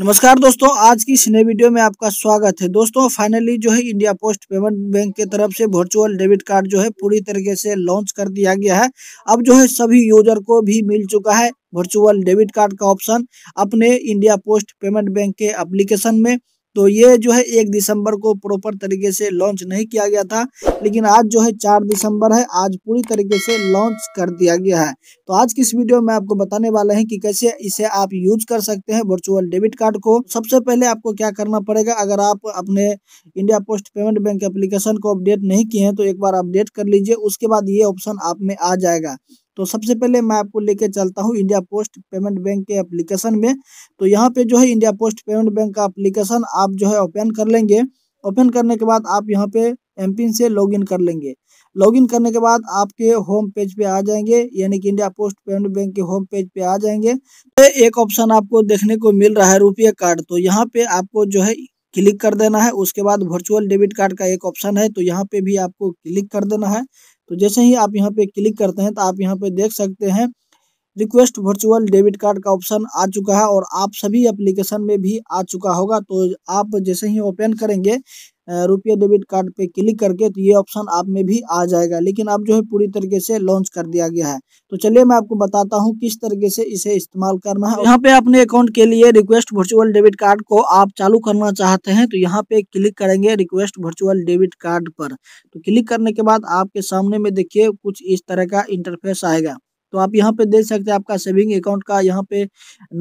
नमस्कार दोस्तों आज की इस नई वीडियो में आपका स्वागत है दोस्तों फाइनली जो है इंडिया पोस्ट पेमेंट बैंक के तरफ से वर्चुअल डेबिट कार्ड जो है पूरी तरीके से लॉन्च कर दिया गया है अब जो है सभी यूजर को भी मिल चुका है वर्चुअल डेबिट कार्ड का ऑप्शन अपने इंडिया पोस्ट पेमेंट बैंक के एप्लीकेशन में तो ये जो है एक दिसंबर को प्रॉपर तरीके से लॉन्च नहीं किया गया था लेकिन आज जो है चार दिसंबर है आज पूरी तरीके से लॉन्च कर दिया गया है तो आज की इस वीडियो में आपको बताने वाले हैं कि कैसे इसे आप यूज कर सकते हैं वर्चुअल डेबिट कार्ड को सबसे पहले आपको क्या करना पड़ेगा अगर आप अपने India post payment bank application को अपडेट नहीं किए हैं तो एक बार अपडेट कर लीजिए उसके बाद ये ऑप्शन आप में आ जाएगा तो सबसे पहले मैं आपको लेके चलता हूँ इंडिया पोस्ट पेमेंट बैंक के एप्लीकेशन में तो यहाँ पे जो है इंडिया पोस्ट पेमेंट बैंक का एप्लीकेशन आप जो है ओपन कर लेंगे ओपन करने के बाद आप यहाँ पे एम से लॉगिन कर लेंगे लॉगिन करने के बाद आपके होम पेज पे आ जाएंगे यानी कि इंडिया पोस्ट पेमेंट बैंक के होम पेज पे आ जाएंगे तो एक ऑप्शन आपको देखने को मिल रहा है रुपये कार्ड तो यहाँ पे आपको जो है क्लिक कर देना है उसके बाद वर्चुअल डेबिट कार्ड का एक ऑप्शन है तो यहाँ पे भी आपको क्लिक कर देना है तो जैसे ही आप यहाँ पे क्लिक करते हैं तो आप यहाँ पे देख सकते हैं रिक्वेस्ट वर्चुअल डेबिट कार्ड का ऑप्शन आ चुका है और आप सभी एप्लीकेशन में भी आ चुका होगा तो आप जैसे ही ओपन करेंगे रुपये डेबिट कार्ड पे क्लिक करके तो ये ऑप्शन आप में भी आ जाएगा लेकिन अब जो है पूरी तरीके से लॉन्च कर दिया गया है तो चलिए मैं आपको बताता हूँ किस तरीके से इसे इस्तेमाल करना है यहाँ पे अपने अकाउंट के लिए रिक्वेस्ट वर्चुअल डेबिट कार्ड को आप चालू करना चाहते हैं तो यहाँ पे क्लिक करेंगे रिक्वेस्ट वर्चुअल डेबिट कार्ड पर तो क्लिक करने के बाद आपके सामने में देखिए कुछ इस तरह का इंटरफेस आएगा तो आप यहाँ पे देख सकते हैं आपका सेविंग अकाउंट का यहाँ पे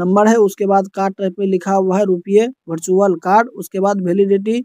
नंबर है उसके बाद कार्ड टाइप पे लिखा हुआ है रुपये वर्चुअल कार्ड उसके बाद वैलिडिटी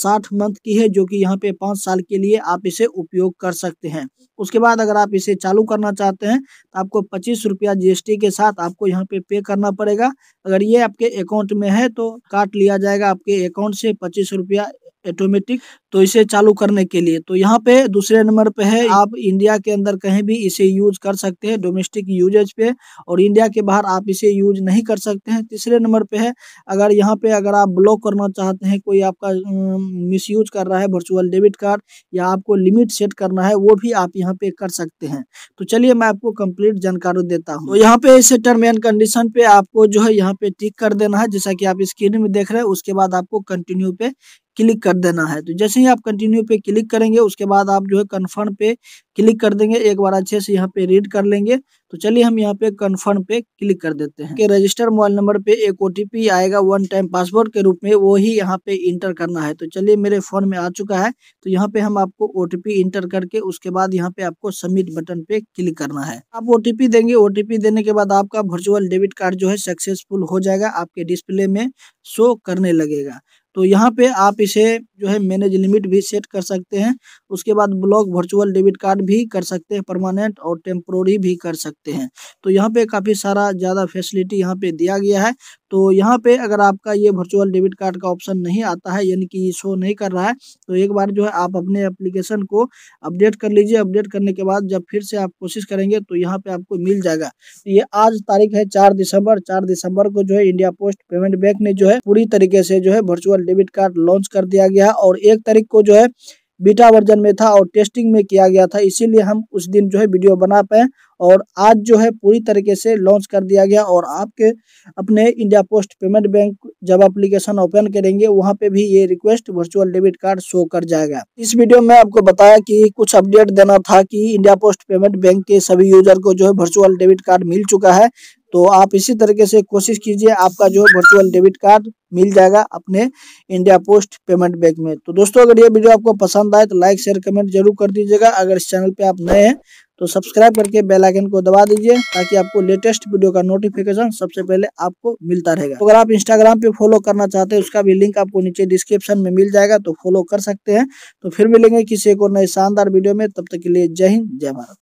साठ मंथ की है जो कि यहाँ पे पाँच साल के लिए आप इसे उपयोग कर सकते हैं उसके बाद अगर आप इसे चालू करना चाहते हैं तो आपको पच्चीस रुपया जी के साथ आपको यहाँ पे पे करना पड़ेगा अगर ये आपके अकाउंट में है तो काट लिया जाएगा आपके अकाउंट से पच्चीस रुपया ऑटोमेटिक तो इसे चालू करने के लिए तो यहाँ पे दूसरे नंबर पे है आप इंडिया के अंदर कहीं भी इसे यूज कर सकते हैं डोमेस्टिक यूजेज पे और इंडिया के बाहर आप इसे यूज नहीं कर सकते हैं तीसरे नंबर पे है अगर यहाँ पे अगर आप ब्लॉक करना चाहते हैं कोई आपका मिस यूज कर रहा है वर्चुअल डेबिट कार्ड या आपको लिमिट सेट करना है वो भी आप यहाँ पे कर सकते हैं तो चलिए मैं आपको कंप्लीट जानकारी देता हूँ तो यहाँ पे इसे टर्म एंड कंडीशन पे आपको जो है यहाँ पे टिक कर देना है जैसा कि आप स्क्रीन में देख रहे हैं उसके बाद आपको कंटिन्यू पे क्लिक कर देना है तो जैसे ही आप कंटिन्यू पे क्लिक करेंगे उसके बाद आप जो है कन्फर्म पे क्लिक कर देंगे एक बार अच्छे से यहाँ पे रीड कर लेंगे तो चलिए हम यहाँ पे कन्फर्म पे क्लिक कर देते हैं कि रजिस्टर मोबाइल नंबर पे एक ओ आएगा वन टाइम पासवर्ड के रूप में वो ही यहाँ पे इंटर करना है तो चलिए मेरे फोन में आ चुका है तो यहाँ पे हम आपको ओ इंटर करके उसके बाद यहाँ पे आपको सबमिट बटन पे क्लिक करना है आप ओ देंगे ओ देने के बाद आपका वर्चुअल डेबिट कार्ड जो है सक्सेसफुल हो जाएगा आपके डिस्प्ले में शो करने लगेगा तो यहाँ पे आप इसे जो है मैनेज लिमिट भी सेट कर सकते हैं। उसके बाद ब्लॉक वर्चुअल डेबिट कार्ड भी कर सकते हैं परमानेंट और टेम्प्रोरी भी कर सकते हैं तो यहाँ पे काफ़ी सारा ज़्यादा फैसिलिटी यहाँ पे दिया गया है तो यहाँ पे अगर आपका ये वर्चुअल डेबिट कार्ड का ऑप्शन नहीं आता है यानी कि शो नहीं कर रहा है तो एक बार जो है आप अपने एप्लीकेशन को अपडेट कर लीजिए अपडेट करने के बाद जब फिर से आप कोशिश करेंगे तो यहाँ पे आपको मिल जाएगा तो ये आज तारीख है चार दिसंबर चार दिसंबर को जो है इंडिया पोस्ट पेमेंट बैंक ने जो है पूरी तरीके से जो है वर्चुअल डेबिट कार्ड लॉन्च कर दिया गया है और एक तारीख को जो है बीटा वर्जन में था और टेस्टिंग में किया गया था इसीलिए हम उस दिन जो है वीडियो बना पाए और आज जो है पूरी तरीके से लॉन्च कर दिया गया और आपके अपने इंडिया पोस्ट पेमेंट बैंक जब एप्लीकेशन ओपन करेंगे वहां पे भी ये request virtual debit card show कर जाएगा इस वीडियो में आपको बताया कि कुछ अपडेट देना था कि इंडिया पोस्ट पेमेंट बैंक के सभी यूजर को जो है वर्चुअल डेबिट कार्ड मिल चुका है तो आप इसी तरीके से कोशिश कीजिए आपका जो वर्चुअल डेबिट कार्ड मिल जाएगा अपने इंडिया पोस्ट पेमेंट बैंक में तो दोस्तों अगर ये वीडियो आपको पसंद आए तो लाइक शेयर कमेंट जरूर कर दीजिएगा अगर इस चैनल पे आप नए हैं तो सब्सक्राइब करके बेल आइकन को दबा दीजिए ताकि आपको लेटेस्ट वीडियो का नोटिफिकेशन सबसे पहले आपको मिलता रहेगा तो अगर आप इंस्टाग्राम पे फॉलो करना चाहते हैं उसका भी लिंक आपको नीचे डिस्क्रिप्शन में मिल जाएगा तो फॉलो कर सकते हैं तो फिर मिलेंगे किसी एक और नए शानदार वीडियो में तब तक के लिए जय हिंद जय भारत